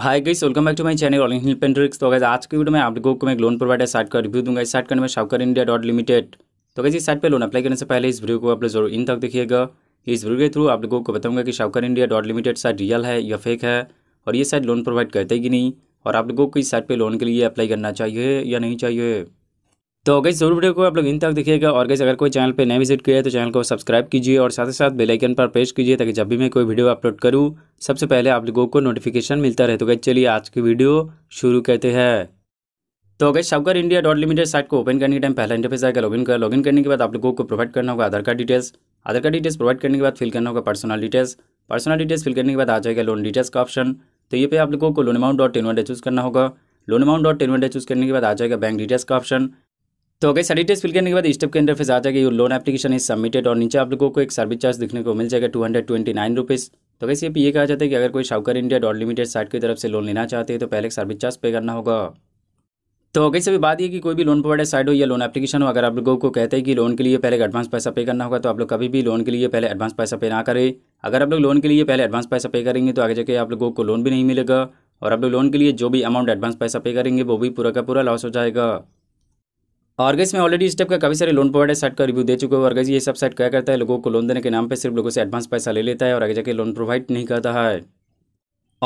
hi guys welcome back to my channel ऑल हिल पेंट्रिक्स तो गाइस आज की वीडियो में आप लोगों को मैं एक लोन प्रोवाइडर साइट का रिव्यू दूंगा इस साइट का नाम है शावकर इंडिया डॉट लिमिटेड तो गाइस इस साइट पे लोन अप्लाई करने से पहले इस वीडियो को आप लोग जरूर इन तक देखिएगा इस वीडियो के थ्रू आप लोगों को बताऊंगा कि शावकर India dot limited site real है या फेक है और ये साइट लोन प्रोवाइड करते ही नहीं और आप लोगों को इस साइट पर लोन के लिए अप्लाई करना चाहिए या नहीं चाहिए तो गाइस जरूर वीडियो को आप लोग इन तक देखिएगा और गैस अगर कोई चैनल पर नए विजिट किया है तो चैनल को सब्सक्राइब कीजिए और साथ ही साथ बेलाइकन पर प्रेस कीजिए ताकि जब भी मैं कोई वीडियो अपलोड करूँ सबसे पहले आप लोगों को नोटिफिकेशन मिलता रहे तो गई चलिए आज की वीडियो शुरू करते हैं तो अगर शवकर इंडिया डॉट लिमिटेड साइट को ओपन करने के टाइम पहला इंटरफेस आएगा लॉगिन कर लॉगिन करने के बाद आप लोगों को प्रोवाइड करना होगा Aadhaar card details Aadhaar card details provide करने के बाद फिल करना होगा personal details personal details fill करने के बाद आ जाएगा लोन डिटेल्स का ऑप्शन तो ये पे आप लोगों को loan amount dot ten choose करना होगा loan amount dot ten choose करने के बाद आ जाएगा बैंक डिटेल्स का ऑप्शन तो अगर सारी डिटेल्स फिल करने के बाद स्टेप के इंटरफेस आ जाएगा ये लोन एप्लीकेशन इज सबमिटेड और नीचे आप लोगों को एक सर्विस चार्ज देखने को मिल जाएगा two hundred twenty nine rupees तो वैसे ये कहा जाता है कि अगर कोई शाहकर इंडिया डॉट लिमिटेड साइट की तरफ से लोन लेना चाहते हैं तो पहले सर्विस चार्ज पे करना होगा तो कैसे अभी बात ये कि कोई भी लोन प्रोवाइडर साइड हो या लोन एप्लीकेशन हो अगर आप लोगों को कहते हैं कि लोन के लिए पहले एडवांस पैसा पे करना होगा तो आप लोग कभी भी लोन के लिए पहले एडवांस पैसा पे ना करें अगर आप लोग लोन के लिए पहले एडवांस पैसा पे करेंगे तो आगे जाके आप लोगों को लोन भी नहीं मिलेगा और आप लोग लोन के लिए जो भी अमाउंट एडवांस पैसा पे करेंगे वो भी पूरा का पूरा लॉस हो जाएगा और गैस ऑलरेडी इस टाइप का काफ़ी सारे लोन प्रोवाइडर साइट का रिव्यू दे चुका हूँ और गैस ये सब साइट क्या करता है लोगों को लोन देने के नाम पे सिर्फ लोगों से एडवांस पैसा ले लेता है और आगे जाके लोन प्रोवाइड नहीं करता है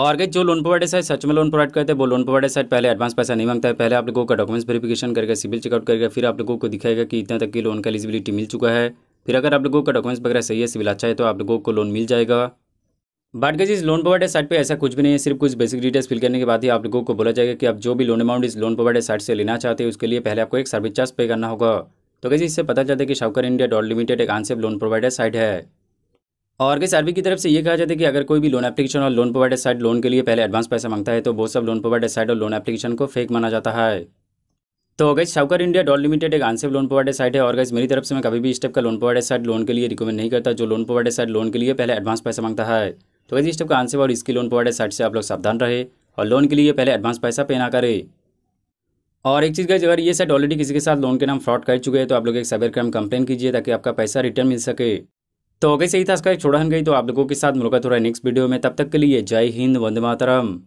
और गैस जो लोन प्रोवाइडर साइट सच में लोन प्रोवाइड करते हैं वो लोन प्रोवाइडर साइट पहले एडवांस पैसा नहीं मांगता है पहले आप लोगों का डॉक्यूमेंट्स वेरीफिकेशन करके सिविल चेकआउट करेगा फिर आप लोगों को दिखाएगा कि इतना तक की लोन का एलिजिबिलिटी मिल चुका है फिर अगर आप लोगों का डॉक्यूमेंट्स वगैरह सही है सिविल अच्छा है तो आप लोगों को लोन मिल जाएगा बट गज इस लोन प्रोवाइडर साइट पे ऐसा कुछ भी नहीं है सिर्फ कुछ बेसिक डिटेल्स फिल करने के बाद ही आप लोगों को बोला जाएगा कि आप जो भी लोन अमाउंट इस लोन प्रोवाइडर साइट से लेना चाहते हैं उसके लिए पहले आपको एक सर्विस चार्ज पे करना होगा तो कैसे इससे पता चलता है कि शाहकर इंडिया डॉट लिमिटेड एक आंसर लोन प्रोवाइडर साइट है और गई आरबी की तरफ से ये कहा जाता है कि अगर कोई भी लोन एप्लीकेशन और लोन प्रोवाइडर साइट लोन के लिए पहले एडवांस पैसा मांगता है तो वो सब लोन प्रोवाइडर साइट और लोन एप्लीकेशन को फेक माना जाता है तो अगर शाहकर इंडिया डॉट लिमिटेड एक आंसर लोन प्रोवाइडर साइट है और अगर मेरी तरफ से मैं कभी भी इस टाइप का लोन प्रोवाइडर साइट लोन के लिए रिकमेंड नहीं करता जो लोन प्रोवाइडर साइट लोन के लिए पहले एडवांस पैसा मांगता है तो वैसे टाइप का आंसर और इसकी लोन प्रोवाइडर साइड से आप लोग सावधान रहे और लोन के लिए पहले एडवांस पैसा पे ना करें और एक चीज़ का अगर ये साइड ऑलरेडी किसी के साथ लोन के नाम फ्रॉड कर चुके हैं तो आप लोग एक साइबर क्राइम कंप्लेन कीजिए ताकि आपका पैसा रिटर्न मिल सके तो अगर सही था इसका एक छोड़ा गई तो आप लोगों के साथ मुलाकात हो रहा है नेक्स्ट वीडियो में तब तक के लिए जय हिंद वंदे मातरम